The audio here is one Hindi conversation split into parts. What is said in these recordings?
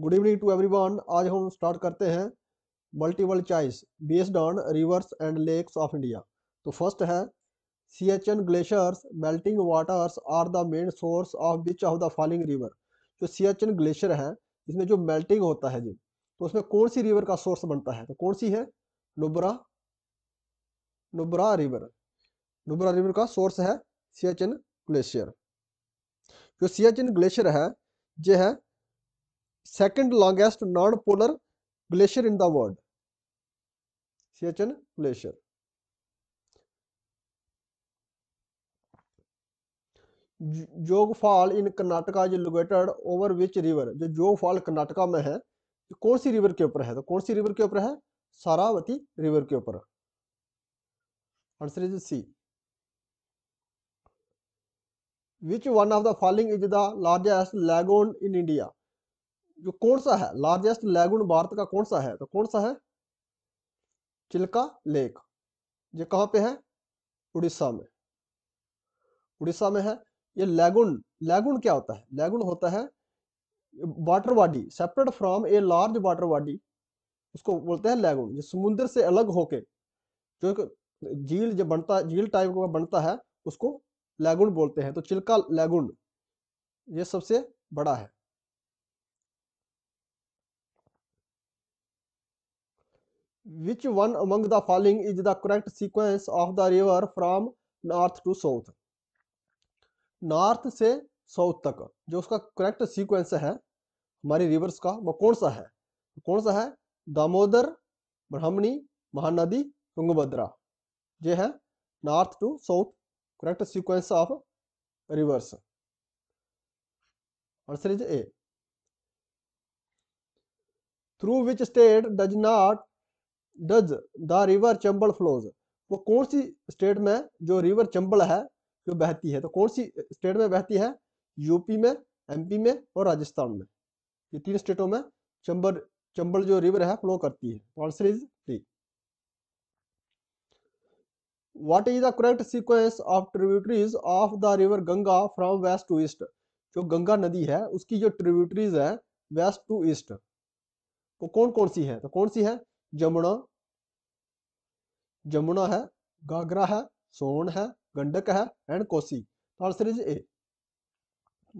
गुड इवनिंग टू एवरीवन आज हम स्टार्ट करते हैं multiple choice based on rivers and lakes of India तो फर्स्ट है C H N glaciers melting waters are the main source of which of the following river जो सी एच एन ग्लेशियर है इसमें जो मेल्टिंग होता है जी तो उसमें कौन सी रिवर का सोर्स बनता है तो कौन सी है नुब्रा नुब्रा रिवर नुब्रा रिवर का सोर्स है सी एच एन ग्लेशियर जो सी एच एन ग्लेशियर है जो है second longest non polar glacier in the world chn glacier Jog fall in Karnataka is located over which river जो जोगफॉल कर्नाटका में है तो कौन सी रिवर के ऊपर है तो कौन सी रिवर के ऊपर है सारावती रिवर के ऊपर answer is C which one of the following is the largest lagoon in India जो कौन सा है लार्जेस्ट लैगून भारत का कौन सा है तो कौन सा है चिल्का लेक ये कहाँ पे है उड़ीसा में उड़ीसा में है ये लैगून लैगून क्या होता है लैगून होता है water body separate from a large water body उसको बोलते हैं लैगून जो समुद्र से अलग होके जो एक झील जो बनता है झील टाइप का बनता है उसको लैगून बोलते हैं तो चिल्का लैगून ये सबसे बड़ा है Which one among the following is the correct sequence of the river from north to south? North से साउथ तक जो उसका करेक्ट सीक्वेंस है हमारी रिवर्स का वो कौन सा है कौन सा है दामोदर ब्राह्मणी महानदी तुंगभद्रा ये है north to south correct sequence of rivers answer is A through which state does not does the river Chambal flows वो कौन सी स्टेट में जो रिवर चंबल है जो बहती है तो कौन सी स्टेट में बहती है यूपी में एमपी में और राजस्थान में ये तीन स्टेटों में चंबल चंबल जो रिवर है फ्लो करती है answer is three what is the correct sequence of tributaries of the river Ganga from west to east जो गंगा नदी है उसकी जो ट्रिब्यूटरीज है वेस्ट टू ईस्ट वो कौन कौन सी है तो कौन सी है जमुना जमुना है गागरा है सोन है गंडक है एंड कोसी तो answer is A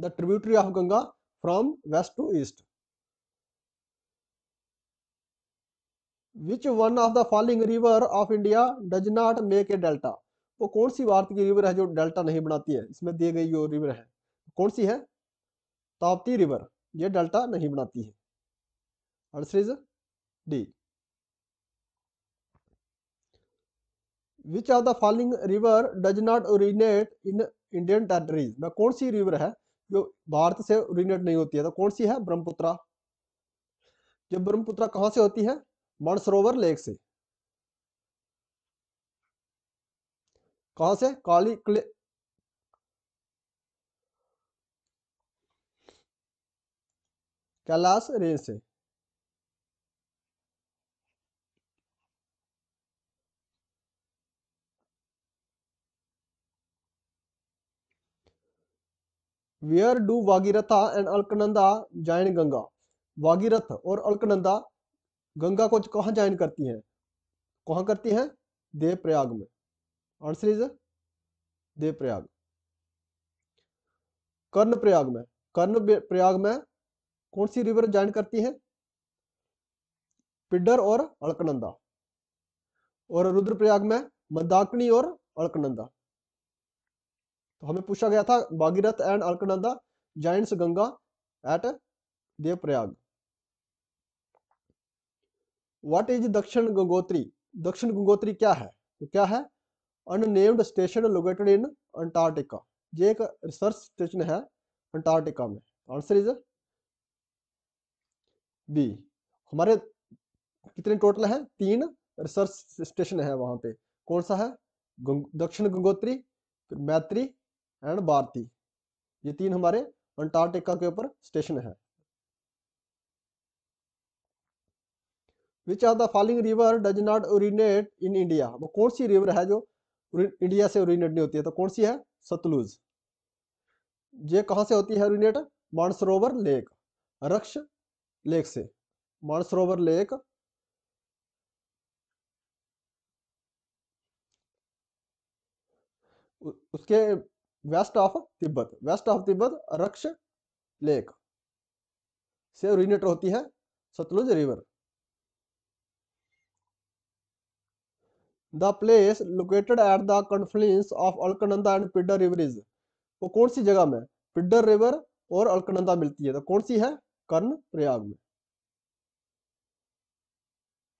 the tributary of Ganga from west to east which one of the following river of India does not make a delta वो कौन सी भारत की रिवर है जो डेल्टा नहीं बनाती है इसमें दी गई जो रिवर है कौन सी है ताप्ती रिवर ये डेल्टा नहीं बनाती है answer is D which are the following river does not originate in Indian territories मैं कौन सी रिवर है जो भारत से ओरिजिनेट नहीं होती है तो कौन सी है ब्रह्मपुत्रा जो ब्रह्मपुत्रा कहां से होती है मानसरोवर लेक से कहा से काली क्ले कैलाश रेंज से where do Bhagirathi and Alaknanda join Ganga Bhagirath और अलकनंदा गंगा को कहाँ ज्वाइन करती हैं कहाँ करती हैं देव प्रयाग में answer is Devprayag Karnaprayag में कर्ण प्रयाग में कौन सी रिवर ज्वाइन करती है पिडर और अलकनंदा और रुद्रप्रयाग में मंदाकिनी और अलकनंदा तो हमें पूछा गया था Bhagirath and Alaknanda joins Ganga at Devprayag what is Dakshin Gangotri Dakshin Gangotri क्या है तो क्या है unnamed station located in Antarctica ये एक रिसर्च स्टेशन है अंटार्कटिका में आंसर इज बी हमारे कितने टोटल हैं तीन रिसर्च स्टेशन है वहां पे कौन सा है गंग, दक्षिण गंगोत्री मैत्री एंड भारती ये तीन हमारे अंटार्कटिका के ऊपर स्टेशन है which are the following river does not originate in India वो कौन सी रिवर है जो इंडिया से ओरिनेट नहीं होती है तो कौन सी है सतलुज ये कहाँ से होती है originate Mansarovar lake Raksh lake से मानसरोवर लेक उसके west of Tibet. West of Tibet Raksh Lake से ओरिजिनेट होती है Sutlej river the place located at the confluence of Alaknanda and Pindar rivers वो कौन सी जगह में पिडर रिवर और अलकनंदा मिलती है तो कौन सी है कर्ण प्रयाग में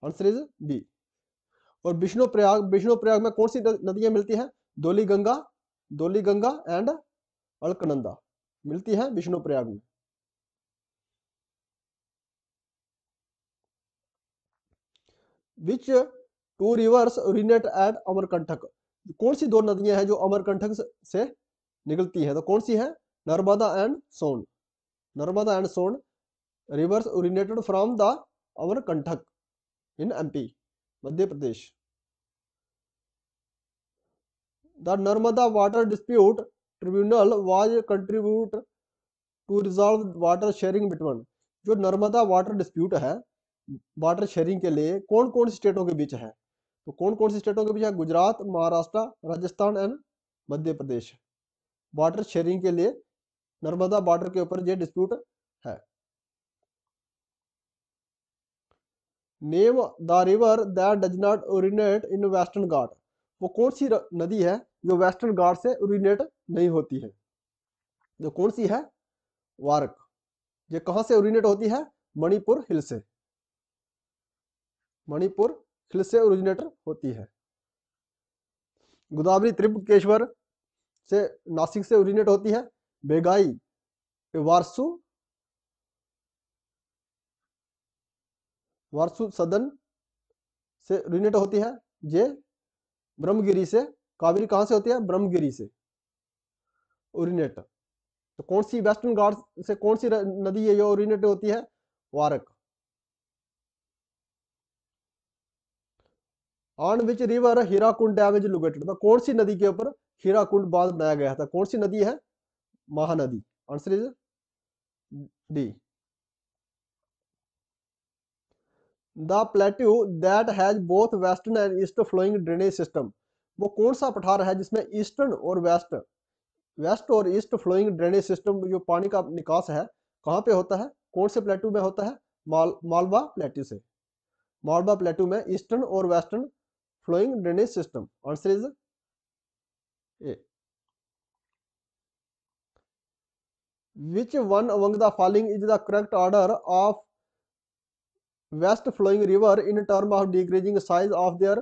आंसर इज बी और विष्णु प्रयाग विष्णु प्रयाग में कौन सी नदियां मिलती है धोली गंगा दोली गंगा एंड अलकनंदा मिलती है विष्णु प्रयाग में which two rivers originate at Amarkantak कौन सी दो नदियां हैं जो अमरकंठक से निकलती हैं तो कौन सी है Narmada and Son Narmada and Son rivers originated from the Amarkantak in MP Madhya Pradesh The Narmada Water Dispute Tribunal was contribute to resolve water sharing between जो नर्मदा वाटर डिस्प्यूट है वाटर शेयरिंग के लिए कौन कौन सी स्टेटों के बीच है तो कौन कौन सी स्टेटों के बीच है Gujarat Maharashtra Rajasthan and Madhya Pradesh water sharing के लिए नर्मदा वाटर के ऊपर ये डिस्प्यूट है name the river that does not originate in western Ghat वो कौन सी नदी है जो वेस्टर्न गार्ड से ओरिजिनेट नहीं होती है जो कौन सी है वारक ये कहाँ से ओरिजिनेट होती है मणिपुर हिल से मणिपुर हिल से ओरिजिनेटर होती है गोदावरी त्रिपुकेश्वर से नासिक से ओरिजिनेट होती है बेगाई वारसू वारसू सदन से ओरिजिनेट होती है ये ब्रह्मगिरी से कावेरी कहाँ से होती है ब्रह्मगिरी से ओरिनेट तो कौन सी वेस्टर्न गार्ड से कौन सी नदी है जो ओरिनेट होती है वारक on which river Hirakud dam is located तो कौन सी नदी के ऊपर हीराकुंड बांध बनाया गया था कौन सी नदी है Mahanadi answer is D the plateau that has both western and east flowing drainage system वो कौन सा पठार है जिसमें ईस्टर्न और वेस्ट वेस्ट और ईस्ट फ्लोइंग ड्रेनेज सिस्टम जो पानी का निकास है कहाँ पे होता है कौन से प्लेट्यू में होता है मालवा प्लेट्यू से मालवा प्लेट्यू में ईस्टर्न और western flowing drainage system answer is A which one among the following is the correct order of west flowing river in term of decreasing size of their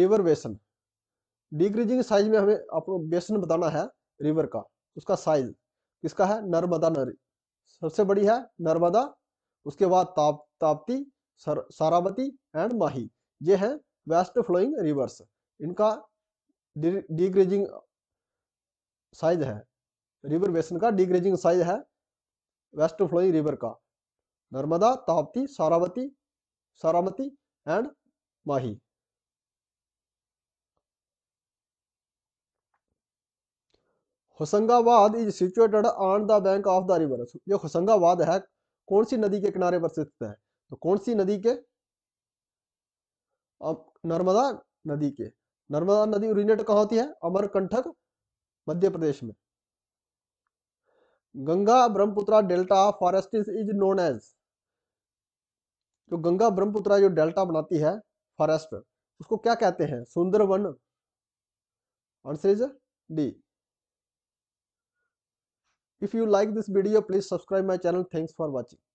river basin decreasing size में हमें अपना बेसन बताना है river का उसका size किसका है नर्मदा नर सबसे बड़ी है नर्मदा उसके बाद ताप ताप्ती सर, सारावती एंड माही ये हैं वेस्ट फ्लोइंग रिवर्स इनका डिग्रेजिंग साइज है रिवर बेसन का डिग्रेजिंग साइज है वेस्ट फ्लोइंग रिवर का Narmada Tapti Saravati, Saramati and Mahi Hoshangabad is situated on the bank of the river जो होशंगाबाद है कौन सी नदी के किनारे पर स्थित है तो कौन सी नदी के नर्मदा नदी के नर्मदा नदी ओरिजिनेट कहाँ होती है अमरकंठक मध्य प्रदेश में Ganga Brahmaputra delta forest is known as तो गंगा ब्रह्मपुत्रा जो डेल्टा बनाती है फॉरेस्ट उसको क्या कहते हैं Sundarban answer is D if you like this video please subscribe my channel thanks for watching